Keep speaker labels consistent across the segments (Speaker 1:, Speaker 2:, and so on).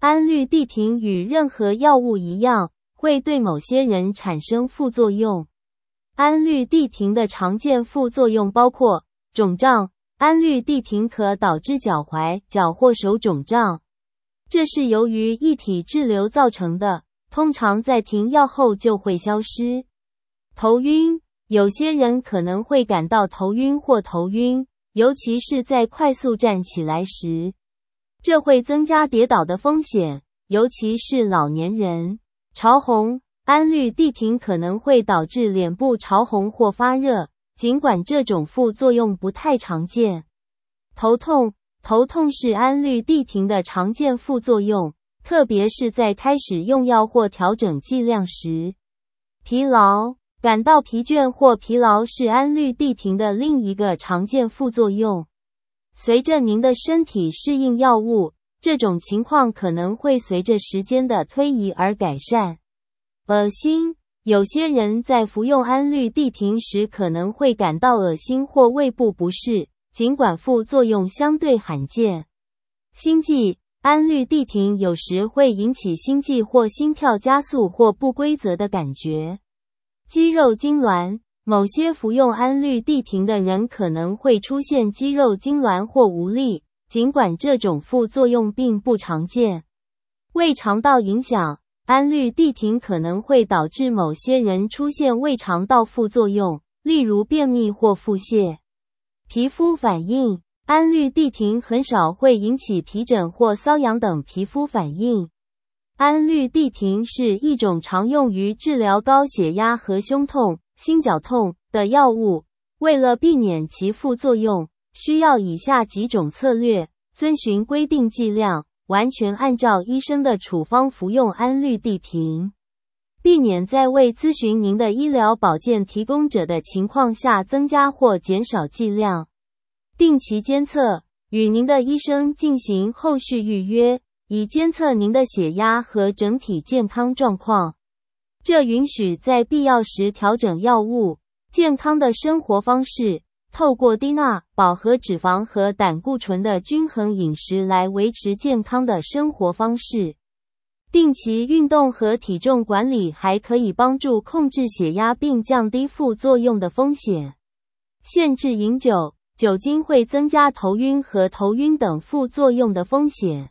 Speaker 1: 氨氯地平与任何药物一样，会对某些人产生副作用。氨氯地平的常见副作用包括肿胀。氨氯地平可导致脚踝、脚或手肿胀，这是由于一体滞留造成的，通常在停药后就会消失。头晕，有些人可能会感到头晕或头晕，尤其是在快速站起来时。这会增加跌倒的风险，尤其是老年人。潮红、氨氯地平可能会导致脸部潮红或发热，尽管这种副作用不太常见。头痛、头痛是氨氯地平的常见副作用，特别是在开始用药或调整剂量时。疲劳、感到疲倦或疲劳是氨氯地平的另一个常见副作用。随着您的身体适应药物，这种情况可能会随着时间的推移而改善。恶心，有些人在服用氨氯地平时可能会感到恶心或胃部不适，尽管副作用相对罕见。心悸，氨氯地平有时会引起心悸或心跳加速或不规则的感觉。肌肉痉挛。某些服用氨氯地平的人可能会出现肌肉痉挛或无力，尽管这种副作用并不常见。胃肠道影响，氨氯地平可能会导致某些人出现胃肠道副作用，例如便秘或腹泻。皮肤反应，氨氯地平很少会引起皮疹或瘙痒等皮肤反应。氨氯地平是一种常用于治疗高血压和胸痛。心绞痛的药物，为了避免其副作用，需要以下几种策略：遵循规定剂量，完全按照医生的处方服用氨氯地平，避免在未咨询您的医疗保健提供者的情况下增加或减少剂量；定期监测，与您的医生进行后续预约，以监测您的血压和整体健康状况。这允许在必要时调整药物。健康的生活方式，透过低钠、饱和脂肪和胆固醇的均衡饮食来维持健康的生活方式。定期运动和体重管理还可以帮助控制血压并降低副作用的风险。限制饮酒，酒精会增加头晕和头晕等副作用的风险。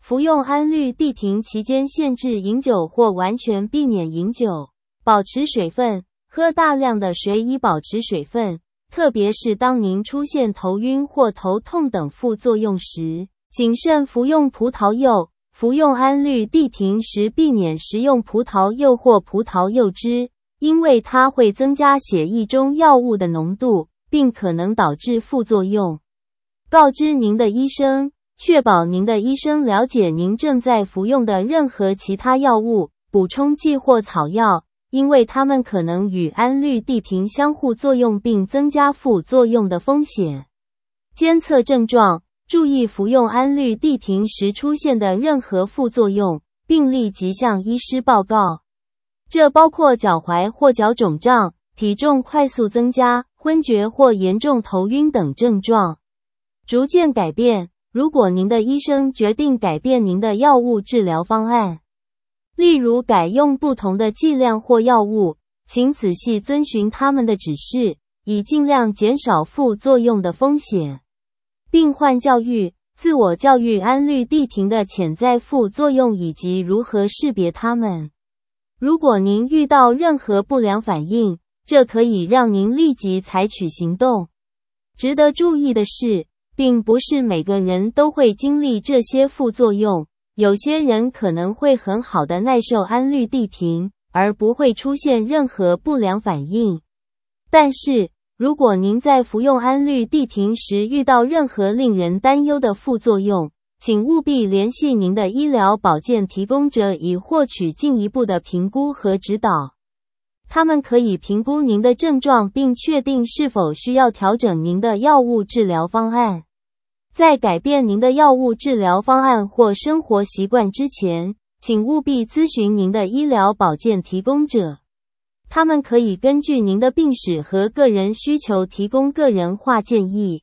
Speaker 1: 服用氨氯地平期间，限制饮酒或完全避免饮酒。保持水分，喝大量的水以保持水分，特别是当您出现头晕或头痛等副作用时。谨慎服用葡萄柚。服用氨氯地平时，避免食用葡萄柚或葡萄柚汁，因为它会增加血液中药物的浓度，并可能导致副作用。告知您的医生。确保您的医生了解您正在服用的任何其他药物、补充剂或草药，因为它们可能与氨氯地平相互作用，并增加副作用的风险。监测症状，注意服用氨氯地平时出现的任何副作用，并立即向医师报告。这包括脚踝或脚肿胀、体重快速增加、昏厥或严重头晕等症状。逐渐改变。如果您的医生决定改变您的药物治疗方案，例如改用不同的剂量或药物，请仔细遵循他们的指示，以尽量减少副作用的风险。病患教育、自我教育：安氯地停的潜在副作用以及如何识别它们。如果您遇到任何不良反应，这可以让您立即采取行动。值得注意的是。并不是每个人都会经历这些副作用。有些人可能会很好的耐受安氯地平，而不会出现任何不良反应。但是，如果您在服用安氯地平时遇到任何令人担忧的副作用，请务必联系您的医疗保健提供者以获取进一步的评估和指导。他们可以评估您的症状，并确定是否需要调整您的药物治疗方案。在改变您的药物治疗方案或生活习惯之前，请务必咨询您的医疗保健提供者。他们可以根据您的病史和个人需求提供个人化建议。